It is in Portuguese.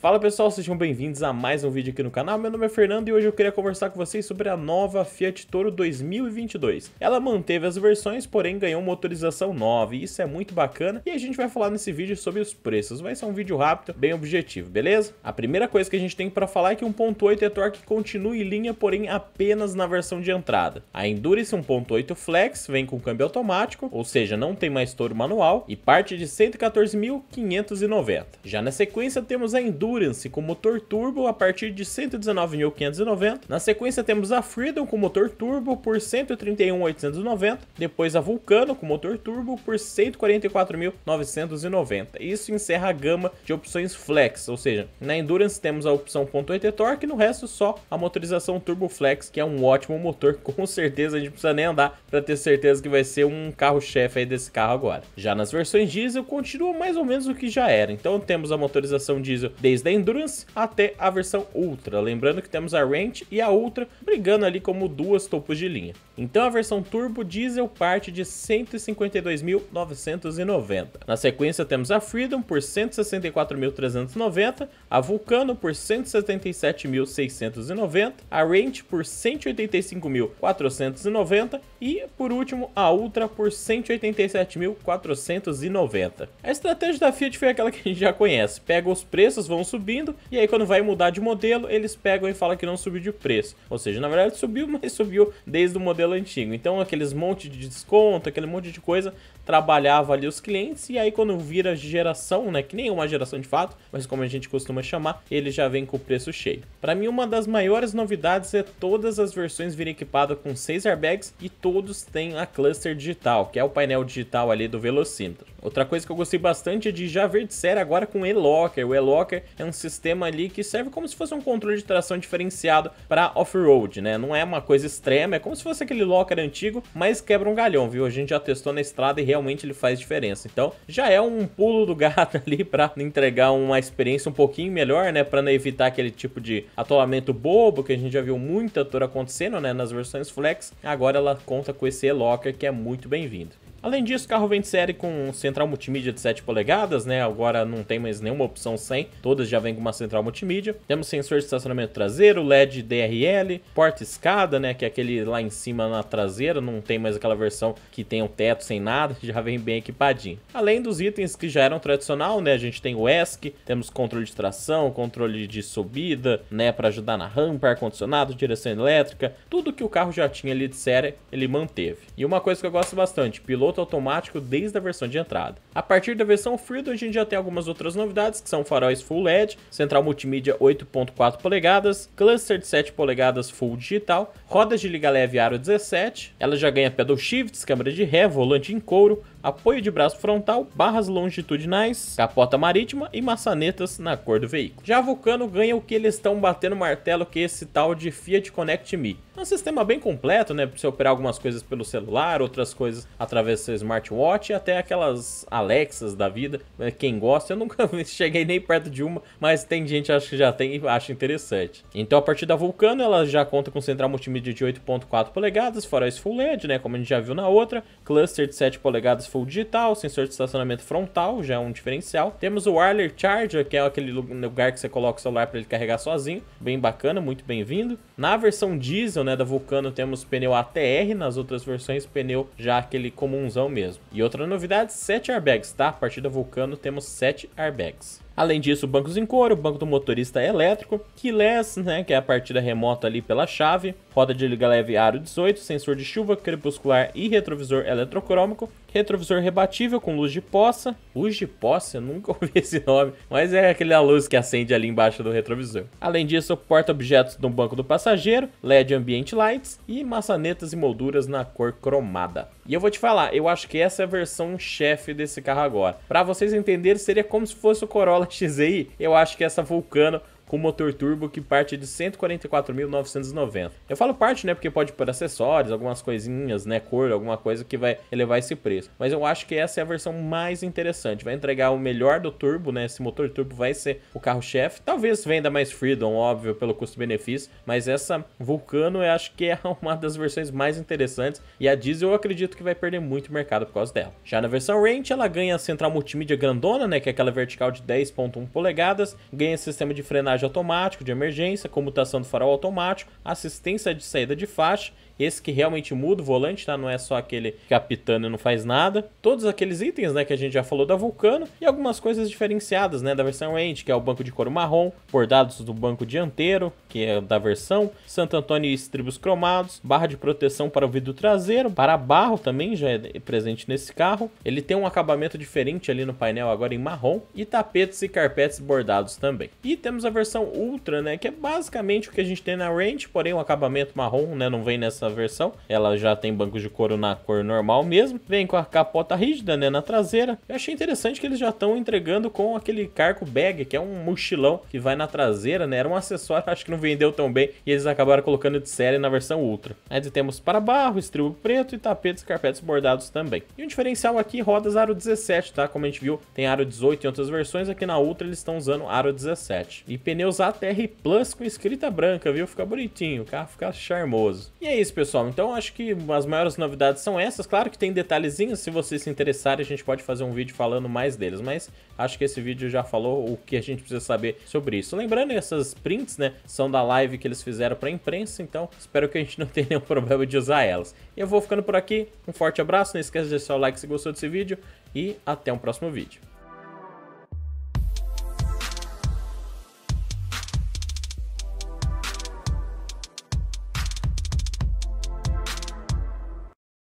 Fala pessoal, sejam bem-vindos a mais um vídeo aqui no canal, meu nome é Fernando e hoje eu queria conversar com vocês sobre a nova Fiat Toro 2022. Ela manteve as versões, porém ganhou uma motorização nova e isso é muito bacana e a gente vai falar nesse vídeo sobre os preços, vai ser um vídeo rápido, bem objetivo, beleza? A primeira coisa que a gente tem para falar é que 1.8 é torque continua em linha, porém apenas na versão de entrada. A Endurance 1.8 Flex vem com câmbio automático, ou seja, não tem mais Toro manual e parte de 114.590. Já na sequência temos a Endurance Endurance com motor turbo a partir de 119.590. Na sequência temos a Freedom com motor turbo por 131.890, depois a Vulcano com motor turbo por 144.990. Isso encerra a gama de opções flex, ou seja, na Endurance temos a opção 1.8 torque, no resto só a motorização turbo flex, que é um ótimo motor, com certeza a gente precisa nem andar para ter certeza que vai ser um carro-chefe aí desse carro agora. Já nas versões diesel continua mais ou menos o que já era. Então temos a motorização diesel desde desde a Endurance até a versão Ultra, lembrando que temos a Range e a Ultra brigando ali como duas topos de linha. Então a versão Turbo Diesel parte de 152.990. Na sequência temos a Freedom por 164.390, a Vulcano por 177.690, a Range por 185.490 e por último a Ultra por 187.490. A estratégia da Fiat foi aquela que a gente já conhece, pega os preços, vamos subindo, e aí quando vai mudar de modelo, eles pegam e falam que não subiu de preço. Ou seja, na verdade subiu, mas subiu desde o modelo antigo. Então aqueles monte de desconto, aquele monte de coisa, trabalhava ali os clientes, e aí quando vira geração, né, que nem uma geração de fato, mas como a gente costuma chamar, ele já vem com o preço cheio. Para mim, uma das maiores novidades é todas as versões virem equipadas com 6 airbags e todos têm a cluster digital, que é o painel digital ali do velocímetro. Outra coisa que eu gostei bastante é de já ver de série agora com o e-locker. O e-locker é um sistema ali que serve como se fosse um controle de tração diferenciado para off-road, né? Não é uma coisa extrema, é como se fosse aquele locker antigo, mas quebra um galhão, viu? A gente já testou na estrada e realmente ele faz diferença. Então, já é um pulo do gato ali para entregar uma experiência um pouquinho melhor, né? Para evitar aquele tipo de atolamento bobo que a gente já viu muita tour acontecendo, né? Nas versões flex. Agora ela conta com esse e-locker que é muito bem-vindo. Além disso, o carro vem de série com central multimídia de 7 polegadas, né? Agora não tem mais nenhuma opção sem, todas já vêm com uma central multimídia. Temos sensor de estacionamento traseiro, LED DRL, porta escada, né? Que é aquele lá em cima na traseira, não tem mais aquela versão que tem um teto sem nada, já vem bem equipadinho. Além dos itens que já eram tradicional, né? A gente tem o ESC, temos controle de tração, controle de subida, né? Para ajudar na rampa, ar-condicionado, direção elétrica, tudo que o carro já tinha ali de série, ele manteve. E uma coisa que eu gosto bastante, piloto piloto automático desde a versão de entrada. A partir da versão Freedom, a gente já tem algumas outras novidades, que são faróis Full LED, central multimídia 8.4 polegadas, cluster de 7 polegadas Full Digital, rodas de liga leve aro 17, ela já ganha pedal shifts, câmera de ré, volante em couro, apoio de braço frontal, barras longitudinais, capota marítima e maçanetas na cor do veículo. Já a Vulcano ganha o que eles estão batendo martelo que é esse tal de Fiat Connect Me. É um sistema bem completo, né, Pra você operar algumas coisas pelo celular, outras coisas através do seu smartwatch, até aquelas Alexas da vida, quem gosta, eu nunca cheguei nem perto de uma, mas tem gente acho que já tem e acha interessante. Então a partir da Vulcano, ela já conta com central multimídia de 8.4 polegadas, fora Full LED, né, como a gente já viu na outra, cluster de 7 polegadas full digital, sensor de estacionamento frontal, já é um diferencial. Temos o wireless charger, que é aquele lugar que você coloca o celular para ele carregar sozinho, bem bacana, muito bem-vindo. Na versão diesel, né, da Vulcano, temos pneu ATR, nas outras versões pneu já aquele comunzão mesmo. E outra novidade, 7 airbags, tá? A partir da Vulcano temos 7 airbags. Além disso, bancos em couro, banco do motorista elétrico, keyless, né, que é a partida remota ali pela chave, roda de liga leve aro 18, sensor de chuva, crepuscular e retrovisor eletrocrômico, retrovisor rebatível com luz de poça, luz de poça, eu nunca ouvi esse nome, mas é aquela luz que acende ali embaixo do retrovisor. Além disso, porta-objetos no banco do passageiro, LED ambient lights e maçanetas e molduras na cor cromada. E eu vou te falar, eu acho que essa é a versão chefe desse carro agora. Para vocês entenderem, seria como se fosse o Corolla Sport eu acho que essa Vulcano com motor turbo que parte de 144.990. Eu falo parte, né, porque pode por acessórios, algumas coisinhas, né, cor, alguma coisa que vai elevar esse preço. Mas eu acho que essa é a versão mais interessante, vai entregar o melhor do turbo, né, esse motor turbo vai ser o carro-chefe. Talvez venda mais Freedom, óbvio, pelo custo-benefício, mas essa Vulcano eu acho que é uma das versões mais interessantes e a diesel eu acredito que vai perder muito mercado por causa dela. Já na versão Range, ela ganha a central multimídia grandona, né, que é aquela vertical de 10.1 polegadas, ganha sistema de frenagem automático de emergência, comutação tá do farol automático, assistência de saída de faixa esse que realmente muda o volante, tá? Não é só aquele capitano e não faz nada. Todos aqueles itens, né, que a gente já falou da Vulcano e algumas coisas diferenciadas, né, da versão range que é o banco de couro marrom, bordados do banco dianteiro, que é da versão, Santo Antônio e estribos cromados, barra de proteção para o vidro traseiro, para barro também já é presente nesse carro. Ele tem um acabamento diferente ali no painel agora em marrom e tapetes e carpetes bordados também. E temos a versão Ultra, né, que é basicamente o que a gente tem na Range, porém o um acabamento marrom, né, não vem nessa versão. Ela já tem bancos de couro na cor normal mesmo. Vem com a capota rígida, né, na traseira. Eu achei interessante que eles já estão entregando com aquele cargo bag, que é um mochilão que vai na traseira, né? Era um acessório, acho que não vendeu tão bem e eles acabaram colocando de série na versão Ultra. Aí temos para barro, estribo preto e tapetes e carpetes bordados também. E um diferencial aqui, rodas aro 17, tá? Como a gente viu, tem aro 18 em outras versões, aqui na Ultra eles estão usando aro 17. E pneus ATR Plus com escrita branca, viu? Fica bonitinho, o carro fica charmoso. E é isso, pessoal pessoal. Então acho que as maiores novidades são essas. Claro que tem detalhezinhos, se vocês se interessarem, a gente pode fazer um vídeo falando mais deles, mas acho que esse vídeo já falou o que a gente precisa saber sobre isso. Lembrando, essas prints, né, são da live que eles fizeram para a imprensa, então espero que a gente não tenha nenhum problema de usar elas. E eu vou ficando por aqui. Um forte abraço, não esqueça de deixar o like se gostou desse vídeo e até um próximo vídeo.